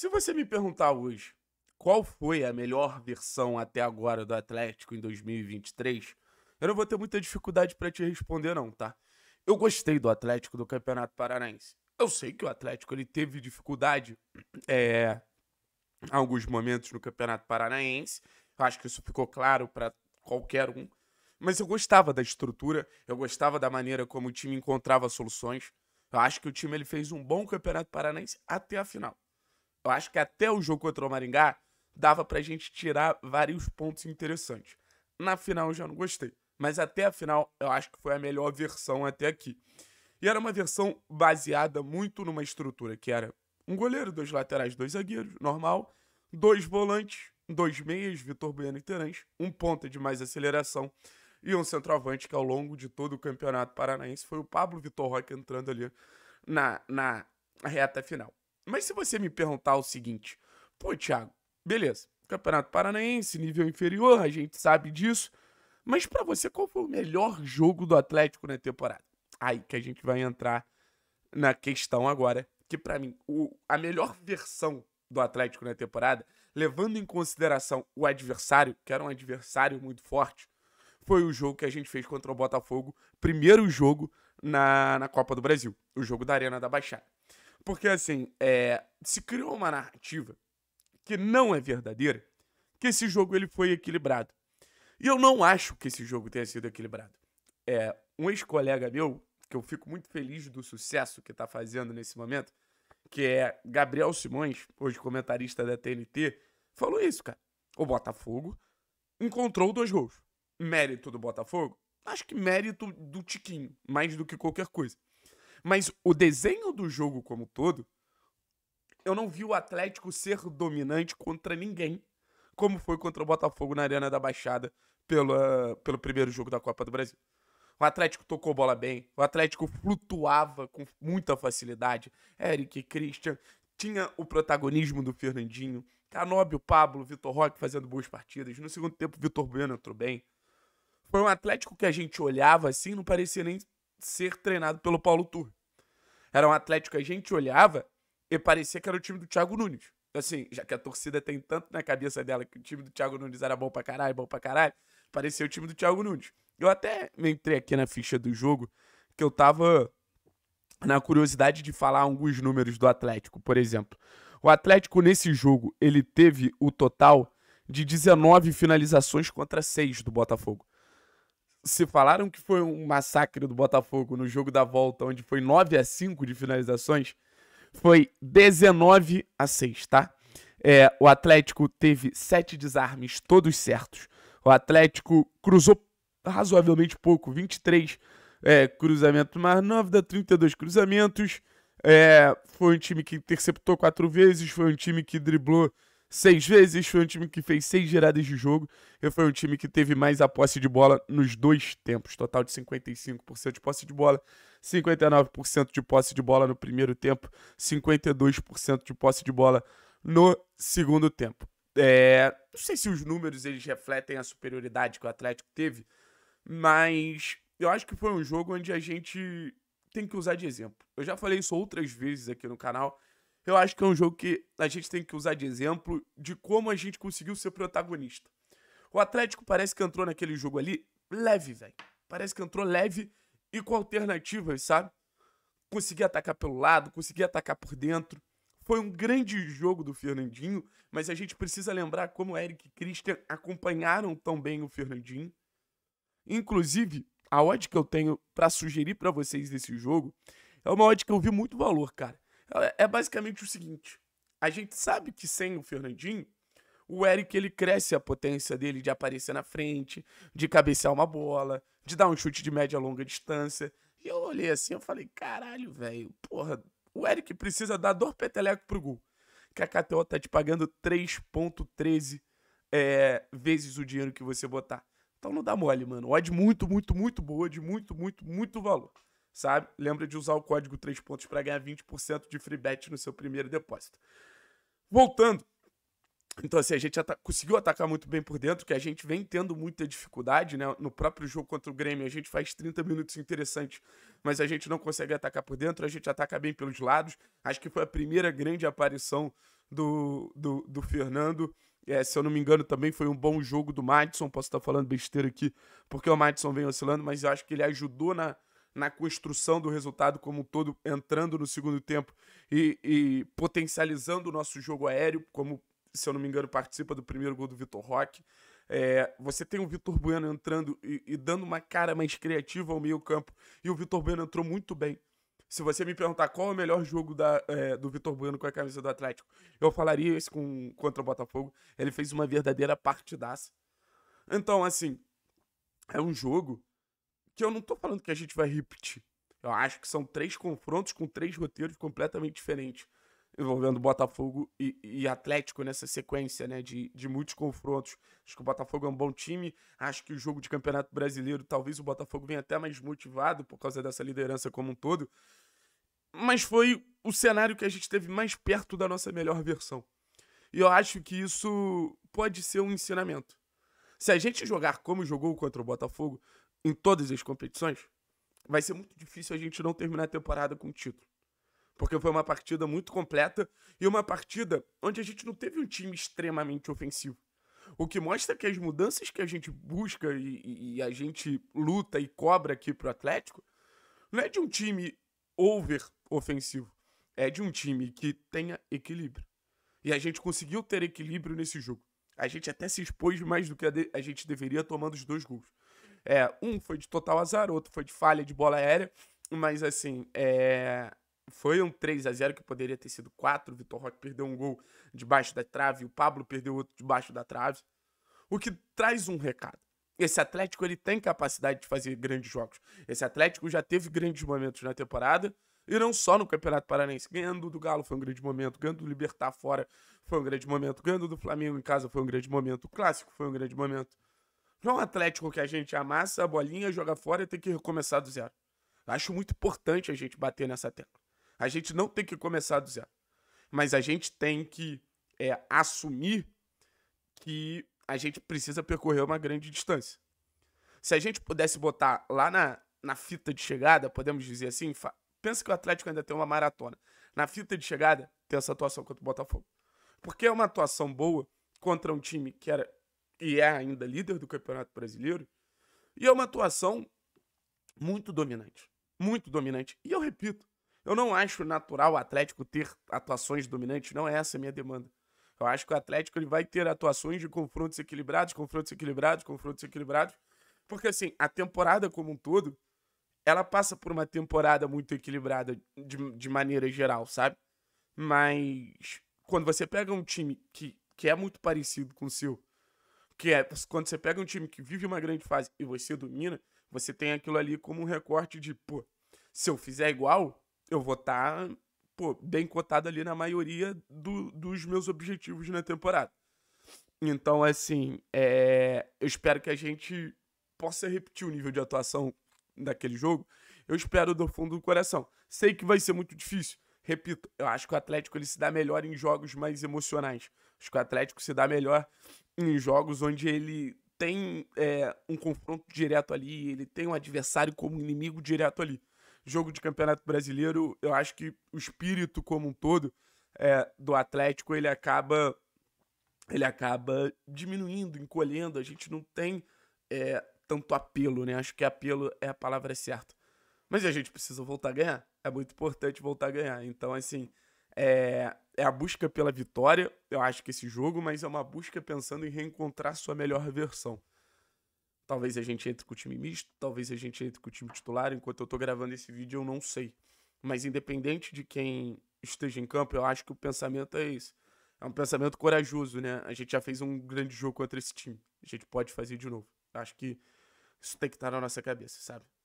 Se você me perguntar hoje qual foi a melhor versão até agora do Atlético em 2023, eu não vou ter muita dificuldade para te responder não, tá? Eu gostei do Atlético do Campeonato Paranaense. Eu sei que o Atlético ele teve dificuldade é, em alguns momentos no Campeonato Paranaense. Eu acho que isso ficou claro para qualquer um. Mas eu gostava da estrutura, eu gostava da maneira como o time encontrava soluções. Eu acho que o time ele fez um bom Campeonato Paranaense até a final. Eu acho que até o jogo contra o Maringá dava pra gente tirar vários pontos interessantes. Na final eu já não gostei, mas até a final eu acho que foi a melhor versão até aqui. E era uma versão baseada muito numa estrutura que era um goleiro, dois laterais, dois zagueiros, normal, dois volantes, dois meias, Vitor Bueno e Terãs, um ponta de mais aceleração e um centroavante que ao longo de todo o Campeonato Paranaense foi o Pablo Vitor Roque entrando ali na, na reta final. Mas se você me perguntar o seguinte, pô, Thiago, beleza, Campeonato Paranaense, nível inferior, a gente sabe disso. Mas para você, qual foi o melhor jogo do Atlético na temporada? Aí que a gente vai entrar na questão agora, que para mim, o, a melhor versão do Atlético na temporada, levando em consideração o adversário, que era um adversário muito forte, foi o jogo que a gente fez contra o Botafogo, primeiro jogo na, na Copa do Brasil, o jogo da Arena da Baixada. Porque, assim, é, se criou uma narrativa que não é verdadeira, que esse jogo ele foi equilibrado. E eu não acho que esse jogo tenha sido equilibrado. É, um ex-colega meu, que eu fico muito feliz do sucesso que está fazendo nesse momento, que é Gabriel Simões, hoje comentarista da TNT, falou isso, cara. O Botafogo encontrou dois gols. Mérito do Botafogo? Acho que mérito do Tiquinho, mais do que qualquer coisa. Mas o desenho do jogo como todo, eu não vi o Atlético ser dominante contra ninguém, como foi contra o Botafogo na Arena da Baixada pela, pelo primeiro jogo da Copa do Brasil. O Atlético tocou bola bem, o Atlético flutuava com muita facilidade. Eric, Christian, tinha o protagonismo do Fernandinho, Canóbio, Pablo, Vitor Roque fazendo boas partidas. No segundo tempo, Vitor Bueno entrou bem. Foi um Atlético que a gente olhava assim, não parecia nem ser treinado pelo Paulo Tur Era um Atlético que a gente olhava e parecia que era o time do Thiago Nunes. Assim, já que a torcida tem tanto na cabeça dela que o time do Thiago Nunes era bom pra caralho, bom pra caralho, parecia o time do Thiago Nunes. Eu até entrei aqui na ficha do jogo que eu tava na curiosidade de falar alguns números do Atlético, por exemplo. O Atlético nesse jogo, ele teve o total de 19 finalizações contra 6 do Botafogo se falaram que foi um massacre do Botafogo no jogo da volta, onde foi 9 a 5 de finalizações, foi 19 a 6, tá? É, o Atlético teve sete desarmes, todos certos. O Atlético cruzou razoavelmente pouco, 23 é, cruzamentos, mais 9 dá 32 cruzamentos. É, foi um time que interceptou quatro vezes, foi um time que driblou seis vezes, foi um time que fez seis geradas de jogo e foi um time que teve mais a posse de bola nos dois tempos, total de 55% de posse de bola, 59% de posse de bola no primeiro tempo, 52% de posse de bola no segundo tempo. É, não sei se os números eles refletem a superioridade que o Atlético teve, mas eu acho que foi um jogo onde a gente tem que usar de exemplo. Eu já falei isso outras vezes aqui no canal eu acho que é um jogo que a gente tem que usar de exemplo de como a gente conseguiu ser protagonista. O Atlético parece que entrou naquele jogo ali leve, velho. Parece que entrou leve e com alternativas, sabe? Consegui atacar pelo lado, consegui atacar por dentro. Foi um grande jogo do Fernandinho, mas a gente precisa lembrar como Eric e Christian acompanharam tão bem o Fernandinho. Inclusive, a odd que eu tenho para sugerir para vocês desse jogo é uma odd que eu vi muito valor, cara. É, é basicamente o seguinte: a gente sabe que sem o Fernandinho, o Eric ele cresce a potência dele de aparecer na frente, de cabecear uma bola, de dar um chute de média a longa distância. E eu olhei assim, eu falei, caralho, velho, porra, o Eric precisa dar dor peteleco pro gol. Que a KTO tá te pagando 3.13 é, vezes o dinheiro que você botar. Então não dá mole, mano. Odd muito, muito, muito boa, de muito, muito, muito valor sabe? Lembra de usar o código 3 pontos para ganhar 20% de free bet no seu primeiro depósito. Voltando. Então, assim, a gente at conseguiu atacar muito bem por dentro, que a gente vem tendo muita dificuldade, né? No próprio jogo contra o Grêmio, a gente faz 30 minutos interessantes, mas a gente não consegue atacar por dentro, a gente ataca bem pelos lados. Acho que foi a primeira grande aparição do, do, do Fernando. É, se eu não me engano, também foi um bom jogo do Madison. Posso estar falando besteira aqui, porque o Madison vem oscilando, mas eu acho que ele ajudou na, na construção do resultado como um todo, entrando no segundo tempo e, e potencializando o nosso jogo aéreo, como, se eu não me engano, participa do primeiro gol do Vitor Roque. É, você tem o Vitor Bueno entrando e, e, dando uma cara mais criativa ao meio-campo, e o Vitor Bueno entrou muito bem. Se você me perguntar qual é o melhor jogo da, é, do Vitor Bueno com a camisa do Atlético, eu falaria isso com, contra o Botafogo. Ele fez uma verdadeira partidaça. Então, assim, é um jogo que eu não tô falando que a gente vai repetir. Eu acho que são três confrontos com três roteiros completamente diferentes, envolvendo Botafogo e, e, Atlético nessa sequência, né? De, de muitos confrontos. Acho que o Botafogo é um bom time. Acho que o jogo de Campeonato Brasileiro, talvez o Botafogo venha até mais motivado por causa dessa liderança como um todo. Mas foi o cenário que a gente teve mais perto da nossa melhor versão. E eu acho que isso pode ser um ensinamento. Se a gente jogar como jogou contra o Botafogo, em todas as competições, vai ser muito difícil a gente não terminar a temporada com o título. Porque foi uma partida muito completa e uma partida onde a gente não teve um time extremamente ofensivo. O que mostra que as mudanças que a gente busca e, e a gente luta e cobra aqui pro Atlético não é de um time over ofensivo, é de um time que tenha equilíbrio. E a gente conseguiu ter equilíbrio nesse jogo. A gente até se expôs mais do que a, de, a gente deveria tomando os dois gols. É, um foi de total azar, outro foi de falha de bola aérea. Mas assim, é, foi um 3 a 0 que poderia ter sido 4. O Vitor Roque perdeu um gol debaixo da trave, o Pablo perdeu outro debaixo da trave. O que traz um recado. Esse Atlético ele tem capacidade de fazer grandes jogos. Esse Atlético já teve grandes momentos na temporada. E não só no Campeonato Paranaense. Ganhando do Galo foi um grande momento. Ganhando do Libertar fora foi um grande momento. Ganhando do Flamengo em casa foi um grande momento. O Clássico foi um grande momento. Não é um Atlético que a gente amassa a bolinha, joga fora e tem que recomeçar do zero. Acho muito importante a gente bater nessa tecla. A gente não tem que começar do zero. Mas a gente tem que é, assumir que a gente precisa percorrer uma grande distância. Se a gente pudesse botar lá na, na fita de chegada, podemos dizer assim, pensa que o Atlético ainda tem uma maratona. Na fita de chegada, tem essa atuação contra o Botafogo. Porque é uma atuação boa contra um time que era e é ainda líder do Campeonato Brasileiro, e é uma atuação muito dominante. Muito dominante. E eu repito, eu não acho natural o Atlético ter atuações dominantes, não é essa a minha demanda. Eu acho que o Atlético ele vai ter atuações de confrontos equilibrados, confrontos equilibrados, confrontos equilibrados, porque assim, a temporada como um todo, ela passa por uma temporada muito equilibrada de, de maneira geral, sabe? Mas quando você pega um time que, que é muito parecido com o seu, que é quando você pega um time que vive uma grande fase e você domina, você tem aquilo ali como um recorte de, pô, se eu fizer igual, eu vou estar, tá, pô, bem cotado ali na maioria do, dos meus objetivos na temporada. Então, assim, é, eu espero que a gente possa repetir o nível de atuação daquele jogo. Eu espero do fundo do coração. Sei que vai ser muito difícil, repito, eu acho que o Atlético ele se dá melhor em jogos mais emocionais. Acho que o Atlético se dá melhor em jogos onde ele tem é, um confronto direto ali, ele tem um adversário como inimigo direto ali. Jogo de Campeonato Brasileiro, eu acho que o espírito como um todo é, do Atlético ele acaba ele acaba diminuindo, encolhendo. A gente não tem é, tanto apelo, né? Acho que apelo é a palavra certa. Mas a gente precisa voltar a ganhar é muito importante voltar a ganhar. Então, assim, é, é a busca pela vitória, eu acho que esse jogo, mas é uma busca pensando em reencontrar sua melhor versão. Talvez a gente entre com o time misto, talvez a gente entre com o time titular. Enquanto eu tô gravando esse vídeo, eu não sei. Mas independente de quem esteja em campo, eu acho que o pensamento é esse. É um pensamento corajoso, né? A gente já fez um grande jogo contra esse time. A gente pode fazer de novo. Acho que isso tem que estar tá na nossa cabeça, sabe?